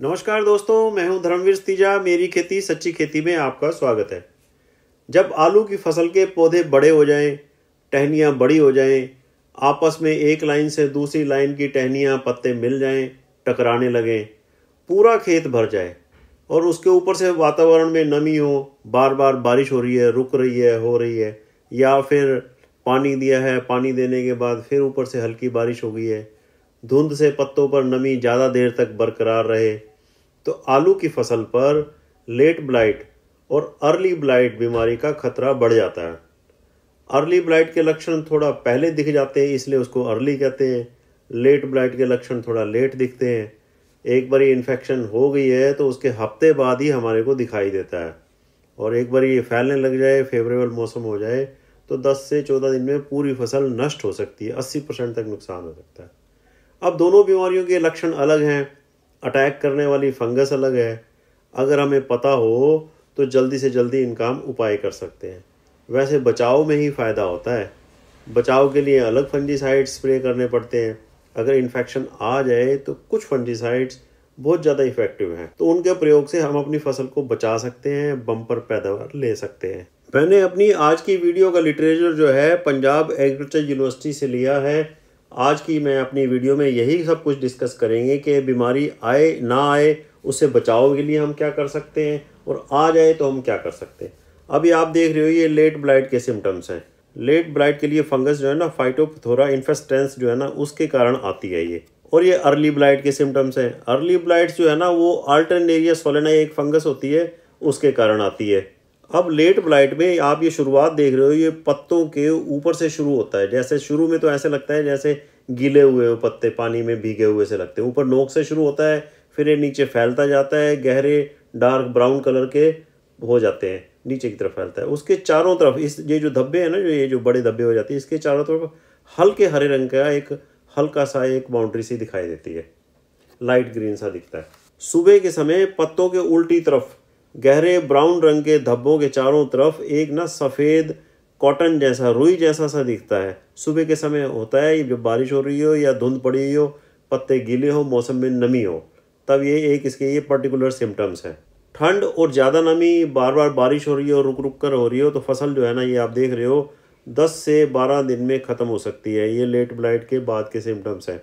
नमस्कार दोस्तों मैं हूं धर्मवीर तीजा मेरी खेती सच्ची खेती में आपका स्वागत है जब आलू की फसल के पौधे बड़े हो जाएं, टहनियाँ बड़ी हो जाएं, आपस में एक लाइन से दूसरी लाइन की टहनियाँ पत्ते मिल जाएं, टकराने लगें पूरा खेत भर जाए और उसके ऊपर से वातावरण में नमी हो बार बार बारिश हो रही है रुक रही है हो रही है या फिर पानी दिया है पानी देने के बाद फिर ऊपर से हल्की बारिश हो गई है धुंध से पत्तों पर नमी ज़्यादा देर तक बरकरार रहे तो आलू की फसल पर लेट ब्लाइट और अर्ली ब्लाइट बीमारी का खतरा बढ़ जाता है अर्ली ब्लाइट के लक्षण थोड़ा पहले दिख जाते हैं इसलिए उसको अर्ली कहते हैं लेट ब्लाइट के लक्षण थोड़ा लेट दिखते हैं एक बारी इन्फेक्शन हो गई है तो उसके हफ्ते बाद ही हमारे को दिखाई देता है और एक बार ये फैलने लग जाए फेवरेबल मौसम हो जाए तो 10 से 14 दिन में पूरी फसल नष्ट हो सकती है 80 परसेंट तक नुकसान हो सकता है अब दोनों बीमारियों के लक्षण अलग हैं अटैक करने वाली फंगस अलग है अगर हमें पता हो तो जल्दी से जल्दी इनका हम उपाय कर सकते हैं वैसे बचाव में ही फ़ायदा होता है बचाव के लिए अलग फंजीसाइड स्प्रे करने पड़ते हैं अगर इन्फेक्शन आ जाए तो कुछ फंजीसाइड्स बहुत ज़्यादा इफेक्टिव हैं तो उनके प्रयोग से हम अपनी फसल को बचा सकते हैं बम्पर पैदावार ले सकते हैं मैंने अपनी आज की वीडियो का लिटरेचर जो है पंजाब एग्रीकल्चर यूनिवर्सिटी से लिया है आज की मैं अपनी वीडियो में यही सब कुछ डिस्कस करेंगे कि बीमारी आए ना आए उससे बचाव के लिए हम क्या कर सकते हैं और आ जाए तो हम क्या कर सकते हैं अभी आप देख रहे हो ये लेट ब्लाइट के सिम्टम्स हैं लेट ब्लाइट के लिए फंगस जो है ना फाइटोपथोरा इन्फेस्टेंस जो है ना उसके कारण आती है ये और ये अर्ली ब्लाइट के सिम्टम्स हैं अर्ली ब्लाइट जो है ना वो अल्टरनेरिया सोलेना एक फंगस होती है उसके कारण आती है अब लेट ब्लाइट में आप ये शुरुआत देख रहे हो ये पत्तों के ऊपर से शुरू होता है जैसे शुरू में तो ऐसे लगता है जैसे गीले हुए हो पत्ते पानी में भीगे हुए से लगते हैं ऊपर नोक से शुरू होता है फिर ये नीचे फैलता जाता है गहरे डार्क ब्राउन कलर के हो जाते हैं नीचे की तरफ फैलता है उसके चारों तरफ इस ये जो धब्बे हैं ना जो ये जो बड़े धब्बे हो जाते हैं इसके चारों तरफ हल्के हरे रंग का एक हल्का सा एक बाउंड्री सी दिखाई देती है लाइट ग्रीन सा दिखता है सुबह के समय पत्तों के उल्टी तरफ गहरे ब्राउन रंग के धब्बों के चारों तरफ एक ना सफ़ेद कॉटन जैसा रुई जैसा सा दिखता है सुबह के समय होता है जब बारिश हो रही हो या धुंध पड़ी हुई हो पत्ते गीले हो मौसम में नमी हो तब ये एक इसके ये पर्टिकुलर सिम्टम्स हैं ठंड और ज़्यादा नमी बार बार बारिश हो रही हो रुक रुक कर हो रही हो तो फसल जो है ना ये आप देख रहे हो दस से बारह दिन में ख़त्म हो सकती है ये लेट ब्लाइट के बाद के सिम्टम्स हैं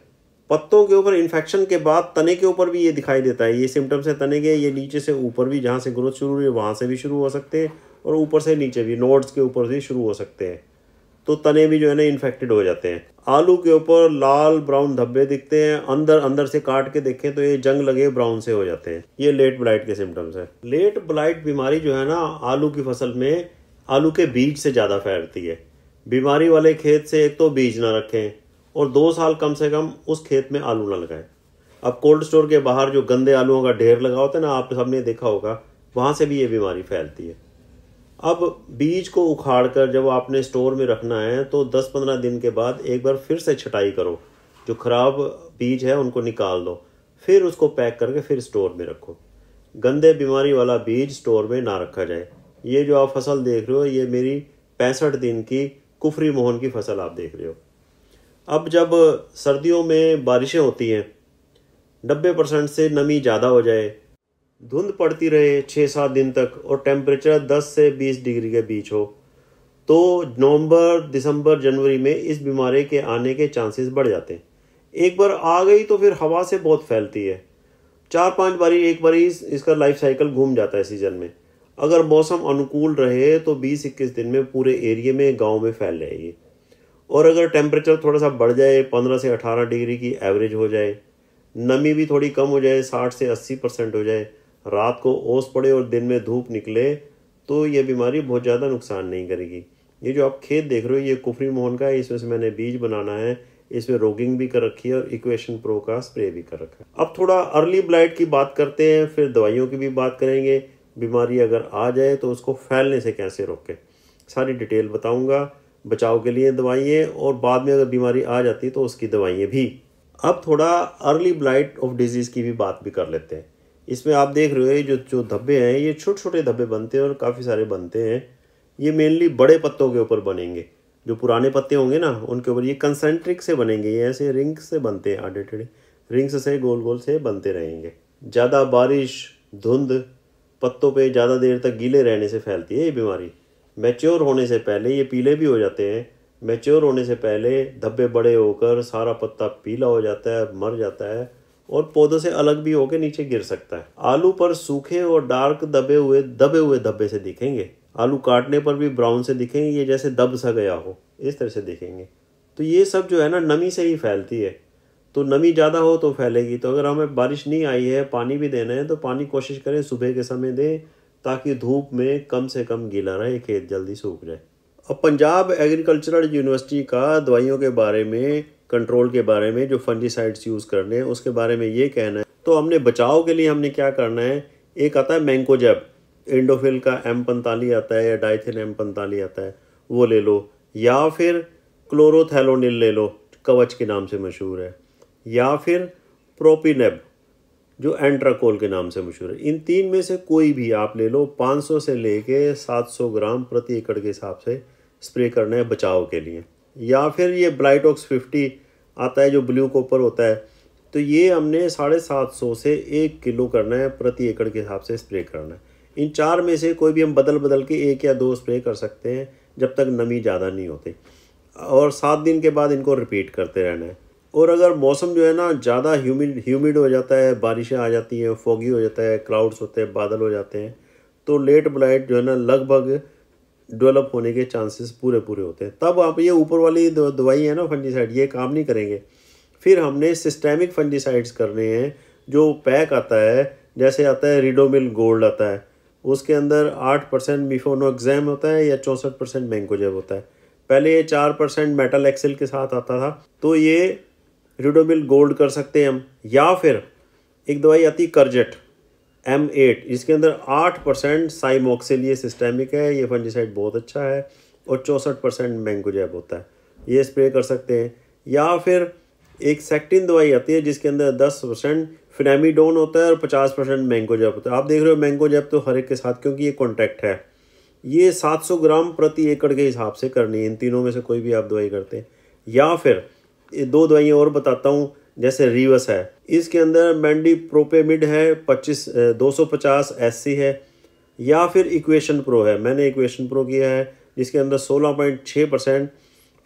पत्तों के ऊपर इन्फेक्शन के बाद तने के ऊपर भी ये दिखाई देता है ये सिम्टम्स है तने के ये नीचे से ऊपर भी जहाँ से ग्रोथ शुरू हुई वहाँ से भी शुरू हो सकते हैं और ऊपर से नीचे भी नोड्स के ऊपर से शुरू हो सकते हैं तो तने भी जो है ना इन्फेक्टेड हो जाते हैं आलू के ऊपर लाल ब्राउन धब्बे दिखते हैं अंदर अंदर से काट के देखें तो ये जंग लगे ब्राउन से हो जाते हैं ये लेट ब्लाइट के सिम्टम्स हैं लेट ब्लाइट बीमारी जो है ना आलू की फसल में आलू के बीज से ज़्यादा फैलती है बीमारी वाले खेत से एक तो बीज ना रखें और दो साल कम से कम उस खेत में आलू ना लगाए अब कोल्ड स्टोर के बाहर जो गंदे आलूओं का ढेर लगा होता है ना आप सबने देखा होगा वहाँ से भी ये बीमारी फैलती है अब बीज को उखाड़ कर जब आपने स्टोर में रखना है तो 10-15 दिन के बाद एक बार फिर से छटाई करो जो खराब बीज है उनको निकाल दो फिर उसको पैक करके फिर स्टोर में रखो गंदे बीमारी वाला बीज स्टोर में ना रखा जाए ये जो आप फसल देख रहे हो ये मेरी पैंसठ दिन की कुफरी मोहन की फसल आप देख रहे हो अब जब सर्दियों में बारिशें होती हैं नब्बे परसेंट से नमी ज़्यादा हो जाए धुंध पड़ती रहे छः सात दिन तक और टेम्परेचर दस से बीस डिग्री के बीच हो तो नवंबर दिसंबर जनवरी में इस बीमारी के आने के चांसेस बढ़ जाते हैं एक बार आ गई तो फिर हवा से बहुत फैलती है चार पांच बारी एक बारी इस, इसका लाइफ साइकिल घूम जाता है सीजन में अगर मौसम अनुकूल रहे तो बीस इक्कीस दिन में पूरे एरिए में गांव में फैल जाएगी और अगर टेम्परेचर थोड़ा सा बढ़ जाए पंद्रह से अठारह डिग्री की एवरेज हो जाए नमी भी थोड़ी कम हो जाए साठ से अस्सी परसेंट हो जाए रात को ओस पड़े और दिन में धूप निकले तो ये बीमारी बहुत ज़्यादा नुकसान नहीं करेगी ये जो आप खेत देख रहे हो ये कुफरी मोहन का है इसमें से मैंने बीज बनाना है इसमें रोगिंग भी कर रखी है और इक्वेशन प्रो का स्प्रे भी कर रखा है अब थोड़ा अर्ली ब्लाइट की बात करते हैं फिर दवाइयों की भी बात करेंगे बीमारी अगर आ जाए तो उसको फैलने से कैसे रोकें सारी डिटेल बताऊंगा बचाव के लिए दवाइयाँ और बाद में अगर बीमारी आ जाती तो उसकी दवाइयाँ भी अब थोड़ा अर्ली ब्लाइट ऑफ डिजीज़ की भी बात भी कर लेते हैं इसमें आप देख रहे हो ये जो जो धब्बे हैं ये छोटे छोटे धब्बे बनते हैं और काफ़ी सारे बनते हैं ये मेनली बड़े पत्तों के ऊपर बनेंगे जो पुराने पत्ते होंगे ना उनके ऊपर ये कंसेंट्रिक से बनेंगे ये ऐसे रिंग से बनते हैं आडे टेढ़े रिंग्स से गोल गोल से बनते रहेंगे ज़्यादा बारिश धुंध पत्तों पे ज़्यादा देर तक गीले रहने से फैलती है ये बीमारी मैच्योर होने से पहले ये पीले भी हो जाते हैं मैच्योर होने से पहले धब्बे बड़े होकर सारा पत्ता पीला हो जाता है मर जाता है और पौधों से अलग भी होकर नीचे गिर सकता है आलू पर सूखे और डार्क दबे हुए दबे हुए धब्बे से दिखेंगे आलू काटने पर भी ब्राउन से दिखेंगे ये जैसे दब सा गया हो इस तरह से दिखेंगे तो ये सब जो है ना नमी से ही फैलती है तो नमी ज़्यादा हो तो फैलेगी तो अगर हमें बारिश नहीं आई है पानी भी देना है तो पानी कोशिश करें सुबह के समय दें ताकि धूप में कम से कम गीला रहे खेत जल्दी सूख जाए अब पंजाब एग्रीकल्चरल यूनिवर्सिटी का दवाइयों के बारे में कंट्रोल के बारे में जो फंजीसाइड्स यूज़ करने हैं उसके बारे में ये कहना है तो हमने बचाव के लिए हमने क्या करना है एक आता है मैंकोजैब इंडोफिल का एम पैंतालीस आता है या डाइथिन एम पैंतालीस आता है वो ले लो या फिर क्लोरोथैलोनिल ले लो कवच के नाम से मशहूर है या फिर प्रोपिनेब जो एंट्राकोल के नाम से मशहूर है इन तीन में से कोई भी आप ले लो 500 से लेके 700 ग्राम प्रति एकड़ के हिसाब से स्प्रे करना है बचाव के लिए या फिर ये ब्लाइटॉक्स 50 आता है जो ब्लू कॉपर होता है तो ये हमने साढ़े सात सौ से एक किलो करना है प्रति एकड़ के हिसाब से स्प्रे करना है इन चार में से कोई भी हम बदल बदल के एक या दो स्प्रे कर सकते हैं जब तक नमी ज़्यादा नहीं होती और सात दिन के बाद इनको रिपीट करते रहना है और अगर मौसम जो है ना ज़्यादा ह्यूमिड ह्यूमिड हो जाता है बारिशें आ जाती हैं फॉगी हो जाता है क्लाउड्स होते हैं बादल हो जाते हैं तो लेट ब्लाइट जो है ना लगभग डेवलप होने के चांसेस पूरे पूरे होते हैं तब आप ये ऊपर वाली दवाई है ना फंजीसाइड ये काम नहीं करेंगे फिर हमने सिस्टेमिक फंजीसाइड्स करने हैं जो पैक आता है जैसे आता है रिडोमिल गोल्ड आता है उसके अंदर आठ परसेंट मिफोनो मिफोनोग्जैम होता है या चौंसठ परसेंट मैंगोजेब होता है पहले ये चार परसेंट मेटल एक्सेल के साथ आता था तो ये रिडोमिल गोल्ड कर सकते हैं हम या फिर एक दवाई आती है करजेट एम एट जिसके अंदर आठ परसेंट साइमोक्सिल ये सिस्टेमिक है ये फंजीसाइड बहुत अच्छा है और चौंसठ परसेंट मैंगोजैब होता है ये स्प्रे कर सकते हैं या फिर एक सेक्टिन दवाई आती है जिसके अंदर दस परसेंट फिनामिडोन होता है और पचास परसेंट मैंगोजैब होता है आप देख रहे हो मैंगोजैब तो हर एक के साथ क्योंकि ये कॉन्ट्रैक्ट है ये सात सौ ग्राम प्रति एकड़ के हिसाब से करनी है इन तीनों में से कोई भी आप दवाई करते हैं या फिर दो दवाइयाँ और बताता हूँ जैसे रिवस है इसके अंदर मैंडी प्रोपेमिड है पच्चीस दो सौ पचास एस है या फिर इक्वेशन प्रो है मैंने इक्वेशन प्रो किया है जिसके अंदर सोलह पॉइंट छः परसेंट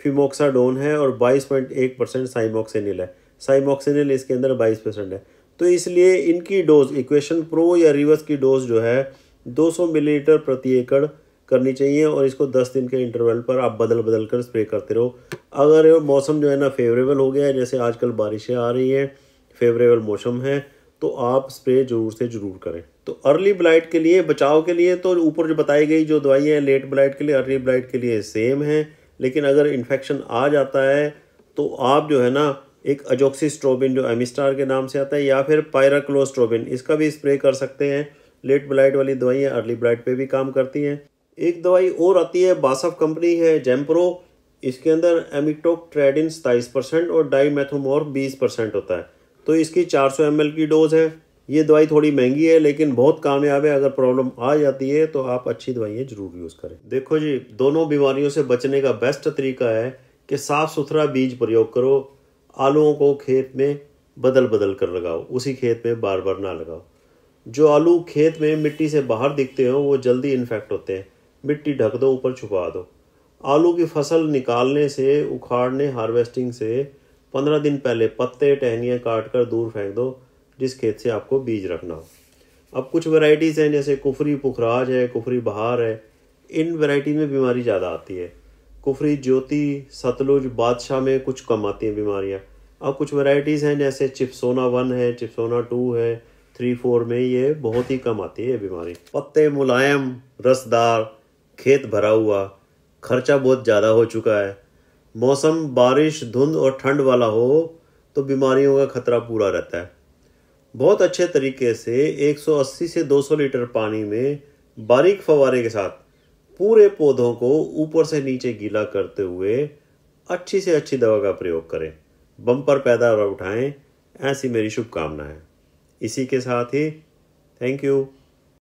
फिमोक्साडोन है और बाईस पॉइंट एक परसेंट साइमोक्सिनिल है साइमोक्सिनिल इसके अंदर बाईस परसेंट है तो इसलिए इनकी डोज इक्वेशन प्रो या रिवस की डोज जो है 200 मिलीलीटर प्रति एकड़ करनी चाहिए और इसको 10 दिन के इंटरवल पर आप बदल बदल कर स्प्रे करते रहो अगर मौसम जो है ना फेवरेबल हो गया है जैसे आजकल बारिशें आ रही हैं फेवरेबल मौसम है तो आप स्प्रे ज़रूर से ज़रूर करें तो अर्ली ब्लाइट के लिए बचाव के लिए तो ऊपर जो बताई गई जो दवाइयाँ हैं लेट ब्लाइट के लिए अर्ली ब्लाइट के लिए सेम है लेकिन अगर इन्फेक्शन आ जाता है तो आप जो है ना एक अजोक्सीस्ट्रोबिन जो एमिस्टार के नाम से आता है या फिर पायराक्लोस्ट्रोबिन इसका भी स्प्रे कर सकते हैं लेट ब्लाइट वाली दवाइयाँ अर्ली ब्लाइट पे भी काम करती हैं एक दवाई और आती है बासफ कंपनी है जेम्प्रो इसके अंदर एमिटोक ट्रेडिन सताईस परसेंट और डाई मैथोमोर बीस परसेंट होता है तो इसकी चार सौ एम की डोज है ये दवाई थोड़ी महंगी है लेकिन बहुत कामयाब है अगर प्रॉब्लम आ जाती है तो आप अच्छी दवाइयाँ जरूर यूज़ करें देखो जी दोनों बीमारियों से बचने का बेस्ट तरीका है कि साफ़ सुथरा बीज प्रयोग करो आलुओं को खेत में बदल बदल कर लगाओ उसी खेत में बार बार ना लगाओ जो आलू खेत में मिट्टी से बाहर दिखते हो वो जल्दी इन्फेक्ट होते हैं मिट्टी ढक दो ऊपर छुपा दो आलू की फसल निकालने से उखाड़ने हार्वेस्टिंग से पंद्रह दिन पहले पत्ते टहनियाँ काट कर दूर फेंक दो जिस खेत से आपको बीज रखना हो अब कुछ वैरायटीज़ हैं जैसे कुफरी पुखराज है कुफरी बहार है इन वैरायटी में बीमारी ज़्यादा आती है कुफरी ज्योति सतलुज बादशाह में कुछ कम आती हैं बीमारियाँ अब कुछ वैरायटीज़ हैं जैसे चिप्सोना वन है चिप्सोना टू है थ्री फोर में ये बहुत ही कम आती है ये बीमारी पत्ते मुलायम रसदार खेत भरा हुआ खर्चा बहुत ज़्यादा हो चुका है मौसम बारिश धुंध और ठंड वाला हो तो बीमारियों का खतरा पूरा रहता है बहुत अच्छे तरीके से 180 से 200 लीटर पानी में बारीक फवारे के साथ पूरे पौधों को ऊपर से नीचे गीला करते हुए अच्छी से अच्छी दवा का प्रयोग करें बम्पर पैदावार उठाएं ऐसी मेरी शुभकामना है इसी के साथ ही थैंक यू